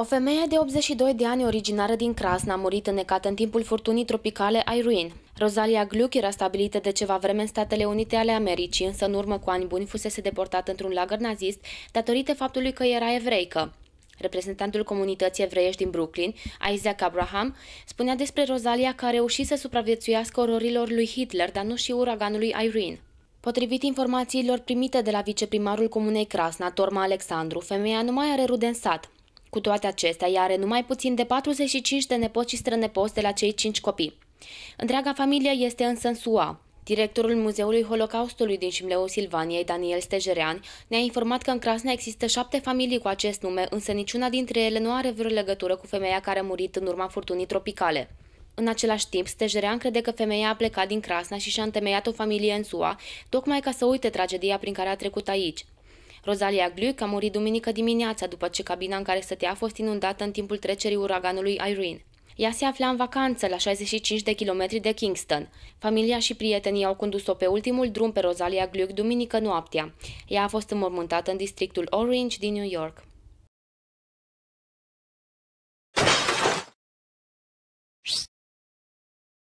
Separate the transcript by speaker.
Speaker 1: O femeie de 82 de ani originară din Crasna a murit înnecată în timpul furtunii tropicale Irene. Rosalia Gluck era stabilită de ceva vreme în Statele Unite ale Americii, însă în urmă cu ani buni fusese deportată într-un lagăr nazist datorită faptului că era evreică. Reprezentantul comunității evreiești din Brooklyn, Isaac Abraham, spunea despre Rosalia că a reușit să supraviețuiască ororilor lui Hitler, dar nu și uraganului Irene. Potrivit informațiilor primite de la viceprimarul comunei Crasna, Torma Alexandru, femeia nu mai are rude în sat. Cu toate acestea, ea are numai puțin de 45 de nepoți și strănepoți de la cei 5 copii. Întreaga familie este însă în SUA. Directorul Muzeului Holocaustului din Șimleu Silvaniei, Daniel Stejerean, ne-a informat că în Crasna există șapte familii cu acest nume, însă niciuna dintre ele nu are vreo legătură cu femeia care a murit în urma furtunii tropicale. În același timp, Stejerean crede că femeia a plecat din Crasna și și-a întemeiat o familie în SUA, tocmai ca să uite tragedia prin care a trecut aici. Rosalia Gluck a murit duminică dimineața după ce cabina în care stătea a fost inundată în timpul trecerii uraganului Irene. Ea se afla în vacanță la 65 de kilometri de Kingston. Familia și prietenii au condus-o pe ultimul drum pe Rosalia Gluck duminică noaptea. Ea a fost înmormântată în districtul Orange din New York.